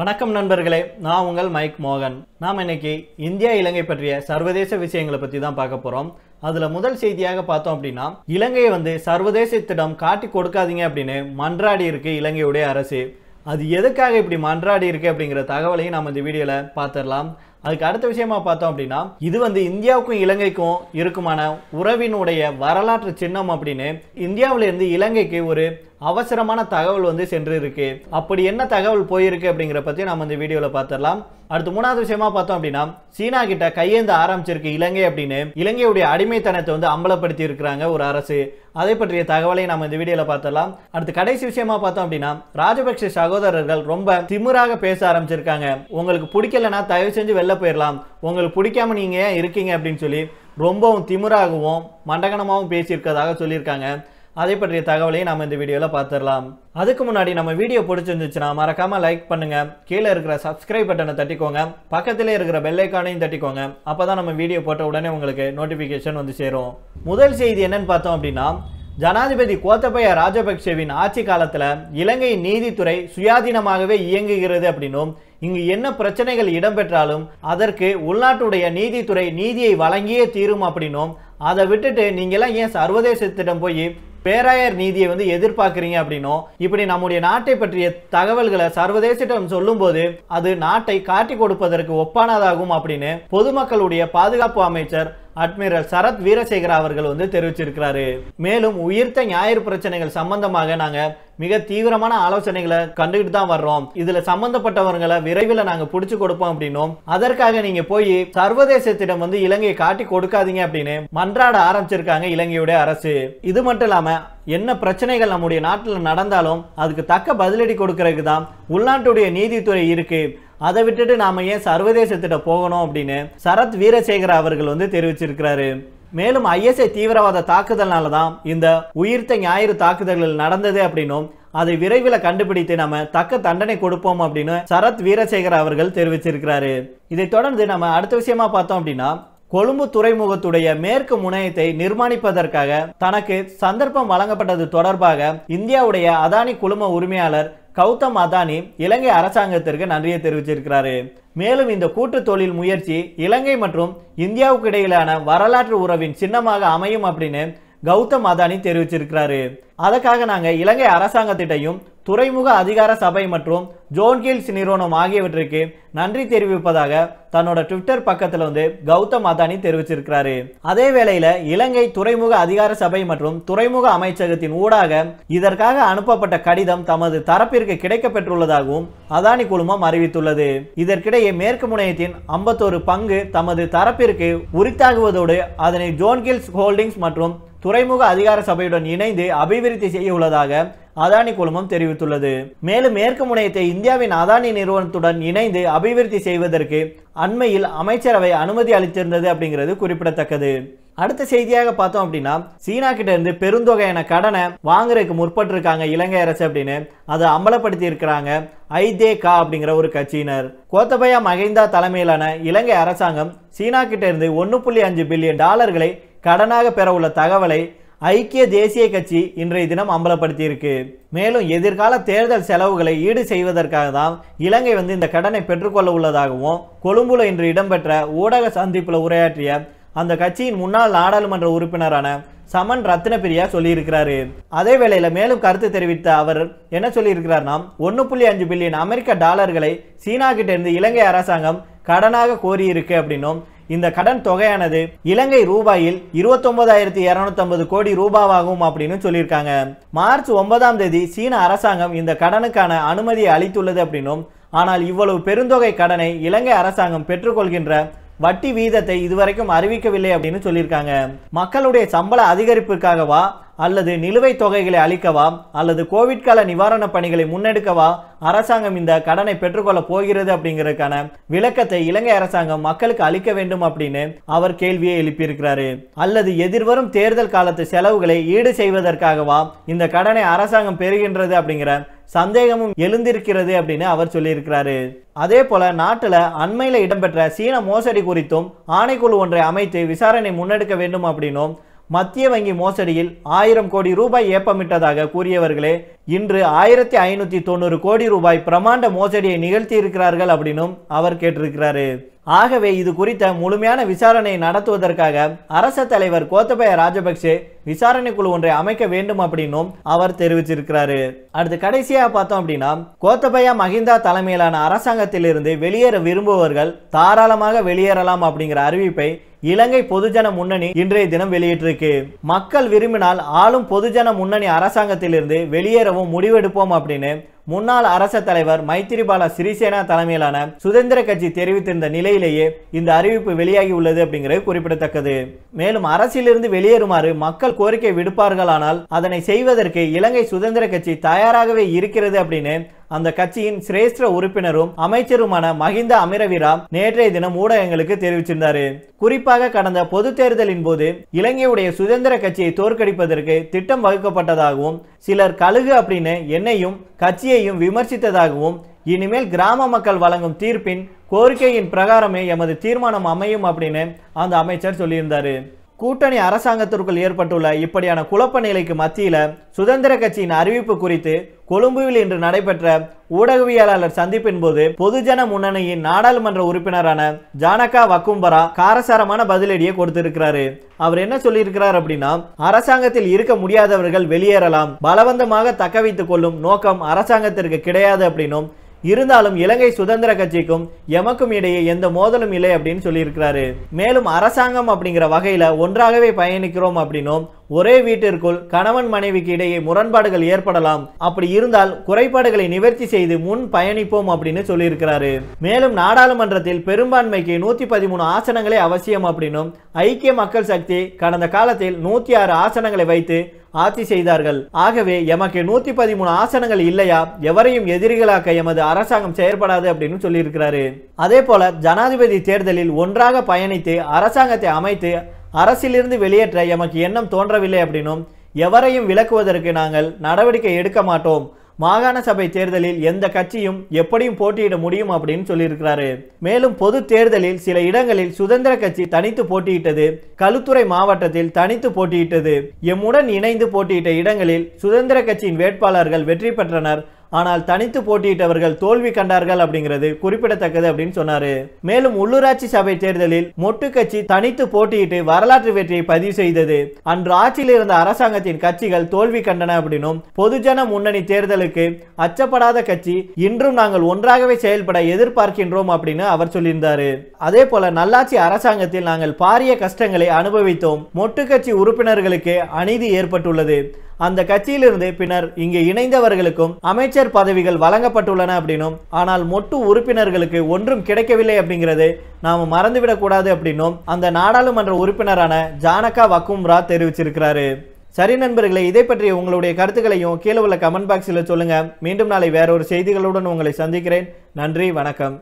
வணக்கம் நண்பர்களே நான் உங்கள் மைக் மோகன் நாம் இன்னைக்கு இந்தியா இலங்கை பற்றிய சர்வதேச விஷயங்களை பற்றி தான் பார்க்க போகிறோம் அதில் முதல் செய்தியாக பார்த்தோம் அப்படின்னா இலங்கையை வந்து சர்வதேசத்திடம் காட்டி கொடுக்காதீங்க அப்படின்னு மன்றாடி இருக்கு இலங்கையுடைய அரசு அது எதுக்காக இப்படி மன்றாடி இருக்கு அப்படிங்கிற தகவலையும் நாம் இந்த வீடியோவில் பார்த்துடலாம் அதுக்கு அடுத்த விஷயமா பார்த்தோம் அப்படின்னா இது வந்து இந்தியாவுக்கும் இலங்கைக்கும் இருக்குமான உறவினுடைய வரலாற்று சின்னம் அப்படின்னு இருந்து இலங்கைக்கு ஒரு அவசரமான தகவல் வந்து சென்று இருக்கு அப்படி என்ன தகவல் போயிருக்கு அப்படிங்கிற பற்றி நம்ம இந்த வீடியோவில் பார்த்துடலாம் அடுத்து மூணாவது விஷயமா பார்த்தோம் அப்படின்னா சீனா கிட்ட கையேந்த ஆரம்பிச்சிருக்கு இலங்கை அப்படின்னு இலங்கையுடைய அடிமைத்தனத்தை வந்து அம்பலப்படுத்தி இருக்கிறாங்க ஒரு அரசு அதை பற்றிய தகவலை நம்ம இந்த வீடியோவில் பார்த்தலாம் அடுத்து கடைசி விஷயமா பார்த்தோம் அப்படின்னா ராஜபக்ஷ சகோதரர்கள் ரொம்ப திமுறாக பேச ஆரம்பிச்சிருக்காங்க உங்களுக்கு பிடிக்கலன்னா தயவு செஞ்சு வெளில போயிடலாம் உங்களுக்கு பிடிக்காம நீங்கள் ஏன் இருக்கீங்க அப்படின்னு சொல்லி ரொம்பவும் திமுறாகவும் மண்டகனமாகவும் பேசியிருக்கிறதாக சொல்லியிருக்காங்க அதை பற்றிய தகவலையும் நம்ம இந்த வீடியோவில் பார்த்துடலாம் அதுக்கு முன்னாடி நம்ம வீடியோ பிடிச்சிருந்துச்சுன்னா மறக்காமல் லைக் பண்ணுங்க கீழே இருக்கிற சப்ஸ்கிரைப் பட்டனை தட்டிக்கோங்க பக்கத்திலே இருக்கிற பெல்லைக்கானையும் தட்டிக்கோங்க அப்போ தான் நம்ம வீடியோ போட்ட உடனே உங்களுக்கு நோட்டிஃபிகேஷன் வந்து சேரும் முதல் செய்தி என்னன்னு பார்த்தோம் அப்படின்னா ஜனாதிபதி கோத்தபய ராஜபக்சேவின் ஆட்சி காலத்தில் இலங்கை நீதித்துறை சுயாதீனமாகவே இயங்குகிறது அப்படின்னும் இங்கு என்ன பிரச்சனைகள் இடம்பெற்றாலும் அதற்கு உள்நாட்டுடைய நீதித்துறை நீதியை வழங்கியே தீரும் அப்படின்னும் அதை விட்டுட்டு நீங்களாம் ஏன் சர்வதேசத்திடம் போய் பேராயர் நீதியை வந்து எதிர்பார்க்குறீங்க அப்படின்னும் இப்படி நம்முடைய நாட்டை பற்றிய தகவல்களை சர்வதேசிடம் சொல்லும்போது அது நாட்டை காட்டி கொடுப்பதற்கு ஒப்பானதாகும் அப்படின்னு பொதுமக்களுடைய பாதுகாப்பு அமைச்சர் அட்மிரல் சரத் வீரசேகர அவர்கள் வந்து தெரிவிச்சிருக்கிறாரு மேலும் உயிர்த்த ஞாயிறு பிரச்சனைகள் சம்பந்தமாக நாங்க மிக தீவிரமான ஆலோசனைகளை கண்டுகிட்டு தான் வர்றோம் இதுல சம்பந்தப்பட்டவர்களை விரைவில் நாங்க புடிச்சு கொடுப்போம் அப்படின்னும் அதற்காக நீங்க போய் சர்வதேசத்திடம் வந்து இலங்கையை காட்டி கொடுக்காதீங்க அப்படின்னு மன்றாட ஆரம்பிச்சிருக்காங்க இலங்கையுடைய அரசு இது மட்டும் இல்லாம என்ன பிரச்சனைகள் நம்முடைய நாட்டில் நடந்தாலும் அதுக்கு தக்க பதிலடி கொடுக்கறதுக்கு தான் உள்நாட்டுடைய நீதித்துறை இருக்கு அதை விட்டுட்டு நாம் ஏன் சர்வதேசத்திட்ட போகணும் அப்படின்னு சரத் வீரசேகர அவர்கள் வந்து தெரிவிச்சிருக்கிறாரு மேலும் ஐஎஸ்ஐ தீவிரவாத தாக்குதல்னால தான் இந்த உயிர்த்த ஞாயிறு தாக்குதல்கள் நடந்தது அப்படின்னும் அதை விரைவில் கண்டுபிடித்து நம்ம தக்க தண்டனை கொடுப்போம் அப்படின்னு சரத் வீரசேகர் அவர்கள் தெரிவிச்சிருக்கிறாரு இதைத் தொடர்ந்து நம்ம அடுத்த விஷயமா பார்த்தோம் அப்படின்னா கொழும்பு துறைமுகத்துடைய மேற்கு முனையத்தை நிர்மாணிப்பதற்காக தனக்கு சந்தர்ப்பம் வழங்கப்பட்டது தொடர்பாக இந்தியாவுடைய அதானி குழும உரிமையாளர் கௌதம் அதானி இலங்கை அரசாங்கத்திற்கு நன்றியை தெரிவிச்சிருக்கிறாரு மேலும் இந்த கூட்டு தொழில் முயற்சி இலங்கை மற்றும் இந்தியாவுக்கு இடையிலான வரலாற்று உறவின் சின்னமாக அமையும் அப்படின்னு கௌதம் அதானி தெரிவிச்சிருக்கிறாரு அதற்காக நாங்கள் இலங்கை அரசாங்கத்திட்டையும் துறைமுக அதிகார சபை மற்றும் ஜோன்கில்ஸ் நிறுவனம் ஆகியவற்றிற்கு நன்றி தெரிவிப்பதாக தன்னோட ட்விட்டர் பக்கத்தில் வந்து கௌதம் அதானி தெரிவிச்சிருக்கிறாரு அதே வேளையில இலங்கை துறைமுக அதிகார சபை மற்றும் துறைமுக அமைச்சகத்தின் ஊடாக இதற்காக அனுப்பப்பட்ட கடிதம் தமது தரப்பிற்கு கிடைக்க பெற்றுள்ளதாகவும் அதானி குழுமம் அறிவித்துள்ளது இதற்கிடையே மேற்கு முனையத்தின் ஐம்பத்தோரு பங்கு தமது தரப்பிற்கு உரித்தாகுவதோடு அதனை ஜோன்கில்ஸ் ஹோல்டிங்ஸ் மற்றும் துறைமுக அதிகார சபையுடன் இணைந்து அபிவிருத்தி செய்ய உள்ளதாக அதானி குழுமம் தெரிவித்துள்ளது மேலும் மேற்கு முனையத்தை இந்தியாவின் அதானி நிறுவனத்துடன் இணைந்து அபிவிருத்தி செய்வதற்கு அண்மையில் அமைச்சரவை அனுமதி அளித்திருந்தது அப்படிங்கிறது குறிப்பிடத்தக்கது அடுத்த செய்தியாக பார்த்தோம் அப்படின்னா சீனா கிட்ட இருந்து பெருந்தொகையான கடனை வாங்குறதுக்கு முற்பட்டிருக்காங்க இலங்கை அரசு அப்படின்னு அதை அம்பலப்படுத்தி இருக்கிறாங்க ஐதே கா அப்படிங்கிற ஒரு கட்சியினர் கோத்தபயா மகிந்தா தலைமையிலான இலங்கை அரசாங்கம் சீனா கிட்ட இருந்து ஒன்று புள்ளி அஞ்சு பில்லியன் டாலர்களை கடனாக பெற உள்ள தகவலை ஐக்கிய தேசிய கட்சி இன்றைய தினம் அம்பலப்படுத்தியிருக்கு மேலும் எதிர்கால தேர்தல் செலவுகளை ஈடு செய்வதற்காக தான் இலங்கை வந்து இந்த கடனை பெற்றுக்கொள்ள உள்ளதாகவும் கொழும்புல இன்று இடம்பெற்ற ஊடக சந்திப்பில் உரையாற்றிய அந்த கட்சியின் முன்னாள் நாடாளுமன்ற உறுப்பினரான சமன் ரத்னபிரியா சொல்லியிருக்கிறாரு அதே வேளையில் மேலும் கருத்து தெரிவித்த அவர் என்ன சொல்லியிருக்கிறார்னா ஒன்று புள்ளி அஞ்சு பில்லியன் அமெரிக்க டாலர்களை சீனா கிட்ட இருந்து இலங்கை அரசாங்கம் கடனாக கோரியிருக்கு அப்படின்னும் இந்த கடன் தொகையானது இலங்கை ரூபாயில் இருபத்தொன்பதாயிரத்தி ஐம்பது கோடி ரூபாவாகும் அப்படின்னு சொல்லியிருக்காங்க மார்ச் ஒன்பதாம் தேதி சீன அரசாங்கம் இந்த கடனுக்கான அனுமதியை அளித்துள்ளது அப்படின்னும் ஆனால் இவ்வளவு பெருந்தொகை கடனை இலங்கை அரசாங்கம் பெற்றுக்கொள்கின்ற வட்டி வீதத்தை இதுவரைக்கும் அறிவிக்கவில்லை அப்படின்னு சொல்லியிருக்காங்க மக்களுடைய சம்பள அதிகரிப்பிற்காகவா அல்லது நிலுவைத் தொகைகளை அளிக்கவா அல்லது கோவிட் கால நிவாரணப் பணிகளை முன்னெடுக்கவா அரசாங்கம் இந்த கடனை பெற்றுக்கொள்ள போகிறது அப்படிங்கிறதுக்கான விளக்கத்தை இலங்கை அரசாங்கம் மக்களுக்கு அளிக்க வேண்டும் அப்படின்னு அவர் கேள்வியை எழுப்பியிருக்கிறாரு அல்லது எதிர்வரும் தேர்தல் காலத்து செலவுகளை ஈடு செய்வதற்காகவா இந்த கடனை அரசாங்கம் பெறுகின்றது அப்படிங்கிற சந்தேகமும் எழுந்திருக்கிறது அப்படின்னு அவர் சொல்லியிருக்கிறாரு அதே போல நாட்டில் அண்மையில் இடம்பெற்ற சீன மோசடி குறித்தும் ஆணைக்குழு ஒன்றை அமைத்து விசாரணை முன்னெடுக்க வேண்டும் அப்படின்னும் மத்திய வங்கி மோசடியில் ஆயிரம் கோடி ரூபாய் ஏப்பமிட்டதாக கூறியவர்களே இன்று ஆயிரத்தி ஐநூத்தி தொண்ணூறு கோடி ரூபாய் பிரமாண்ட மோசடியை நிகழ்த்தி இருக்கிறார்கள் அப்படின்னும் அவர் கேட்டிருக்கிறாரு ஆகவே இது குறித்த முழுமையான விசாரணை நடத்துவதற்காக அரச தலைவர் கோத்தபய ராஜபக்சே விசாரணை குழு ஒன்றை அமைக்க வேண்டும் அப்படின்னும் அவர் தெரிவிச்சிருக்கிறாரு அடுத்து கடைசியா பார்த்தோம் அப்படின்னா கோத்தபய மஹிந்தா தலைமையிலான அரசாங்கத்திலிருந்து வெளியேற விரும்புவர்கள் தாராளமாக வெளியேறலாம் அப்படிங்கிற அறிவிப்பை இலங்கை பொதுஜன முன்னணி இன்றைய தினம் வெளியிட்டிருக்கு மக்கள் விரும்பினால் ஆளும் பொதுஜன முன்னணி அரசாங்கத்திலிருந்து வெளியேறவும் முடிவெடுப்போம் அப்படின்னு முன்னாள் அரச தலைவர் மைத்திரிபால சிறிசேனா தலைமையிலான சுதந்திர கட்சி தெரிவித்திருந்த நிலையிலேயே இந்த அறிவிப்பு வெளியாகி உள்ளது அப்படிங்கிறது குறிப்பிடத்தக்கது மேலும் அரசிலிருந்து வெளியேறுமாறு மக்கள் கோரிக்கை விடுப்பார்களானால் அதனை செய்வதற்கு இலங்கை சுதந்திர கட்சி தயாராகவே இருக்கிறது அப்படின்னு அந்த கட்சியின் சிரேஷ்ட உறுப்பினரும் அமைச்சருமான மஹிந்த அமிரவிராம் நேற்றைய தினம் ஊடகங்களுக்கு தெரிவிச்சிருந்தாரு குறிப்பாக கடந்த பொது தேர்தலின் போது இலங்கையுடைய சுதந்திர கட்சியை தோற்கடிப்பதற்கு திட்டம் வகுக்கப்பட்டதாகவும் சிலர் கழுகு அப்படின்னு என்னையும் கட்சியையும் விமர்சித்ததாகவும் இனிமேல் கிராம மக்கள் வழங்கும் தீர்ப்பின் கோரிக்கையின் பிரகாரமே எமது தீர்மானம் அமையும் அப்படின்னு அந்த அமைச்சர் சொல்லியிருந்தாரு கூட்டணி அரசாங்கத்திற்குள் ஏற்பட்டுள்ள இப்படியான குழப்ப நிலைக்கு மத்தியில் சுதந்திர கட்சியின் அறிவிப்பு குறித்து கொழும்புவில் இன்று நடைபெற்ற ஊடகவியலாளர் சந்திப்பின் போது பொதுஜன முன்னணியின் நாடாளுமன்ற உறுப்பினரான ஜானகா வக்கும்பரா காரசாரமான பதிலடியை கொடுத்திருக்கிறாரு அவர் என்ன சொல்லியிருக்கிறார் அப்படின்னா அரசாங்கத்தில் இருக்க முடியாதவர்கள் வெளியேறலாம் பலவந்தமாக தக்க வைத்துக் கொள்ளும் நோக்கம் அரசாங்கத்திற்கு கிடையாது அப்படின்னும் இருந்தாலும் இலங்கை சுதந்திர கட்சிக்கும் எமக்கும் இடையே எந்த மோதலும் இல்லை அப்படின்னு சொல்லியிருக்கிறாரு மேலும் அரசாங்கம் அப்படிங்கிற வகையில ஒன்றாகவே பயணிக்கிறோம் அப்படின்னும் ஒரே வீட்டிற்குள் கணவன் மனைவிக்கு இடையே முரண்பாடுகள் ஏற்படலாம் அப்படி இருந்தால் குறைபாடுகளை நிவர்த்தி செய்து முன் பயணிப்போம் அப்படின்னு சொல்லியிருக்கிறாரு மேலும் நாடாளுமன்றத்தில் பெரும்பான்மைக்கு நூத்தி பதிமூணு ஆசனங்களே அவசியம் அப்படின்னும் ஐக்கிய மக்கள் சக்தி கடந்த காலத்தில் நூத்தி ஆறு ஆசனங்களை வைத்து ஆட்சி செய்தார்கள் ஆகவே எமக்கு நூத்தி பதிமூணு ஆசனங்கள் இல்லையா எவரையும் எதிரிகளாக்க எமது அரசாங்கம் செயற்படாது அப்படின்னு சொல்லியிருக்கிறாரு அதே போல ஜனாதிபதி தேர்தலில் ஒன்றாக பயணித்து அரசாங்கத்தை அமைத்து அரசிலிருந்து வெளியேற்ற எமக்கு எண்ணம் தோன்றவில்லை அப்படின்னும் எவரையும் விளக்குவதற்கு நாங்கள் நடவடிக்கை எடுக்க மாட்டோம் மாகாண சபை தேர்தலில் எந்த கட்சியும் எப்படியும் போட்டியிட முடியும் அப்படின்னு சொல்லியிருக்கிறாரு மேலும் பொது தேர்தலில் சில இடங்களில் சுதந்திர கட்சி தனித்து போட்டியிட்டது களுத்துறை மாவட்டத்தில் தனித்து போட்டியிட்டது எம்முடன் இணைந்து போட்டியிட்ட இடங்களில் சுதந்திர கட்சியின் வேட்பாளர்கள் வெற்றி பெற்றனர் ஆனால் தனித்து போட்டியிட்டவர்கள் தோல்வி கண்டார்கள் அப்படிங்கிறது குறிப்பிடத்தக்கது அப்படின்னு சொன்னாரு மேலும் உள்ளூராட்சி சபை தேர்தலில் மொட்டு கட்சி தனித்து போட்டியிட்டு வரலாற்று வெற்றியை பதிவு செய்தது அன்று ஆட்சியில் இருந்த அரசாங்கத்தின் கட்சிகள் தோல்வி கண்டன அப்படின்னும் பொதுஜன முன்னணி தேர்தலுக்கு அச்சப்படாத கட்சி இன்றும் நாங்கள் ஒன்றாகவே செயல்பட எதிர்பார்க்கின்றோம் அப்படின்னு அவர் சொல்லியிருந்தாரு அதே போல நல்லாட்சி அரசாங்கத்தில் நாங்கள் பாரிய கஷ்டங்களை அனுபவித்தோம் மொட்டு கட்சி உறுப்பினர்களுக்கு அநீதி ஏற்பட்டுள்ளது அந்த கட்சியிலிருந்து பின்னர் இங்கு இணைந்தவர்களுக்கும் அமைச்சர் பதவிகள் வழங்கப்பட்டுள்ளன அப்படின்னும் ஆனால் மொட்டு உறுப்பினர்களுக்கு ஒன்றும் கிடைக்கவில்லை அப்படிங்கிறது நாம் மறந்துவிடக்கூடாது அப்படின்னும் அந்த நாடாளுமன்ற உறுப்பினரான ஜானகா வக்கும்ரா தெரிவிச்சிருக்கிறாரு சரி நண்பர்களே இதை பற்றிய உங்களுடைய கருத்துக்களையும் கீழே உள்ள கமெண்ட் பாக்ஸில் சொல்லுங்கள் மீண்டும் நாளை வேறொரு செய்திகளுடன் உங்களை சந்திக்கிறேன் நன்றி வணக்கம்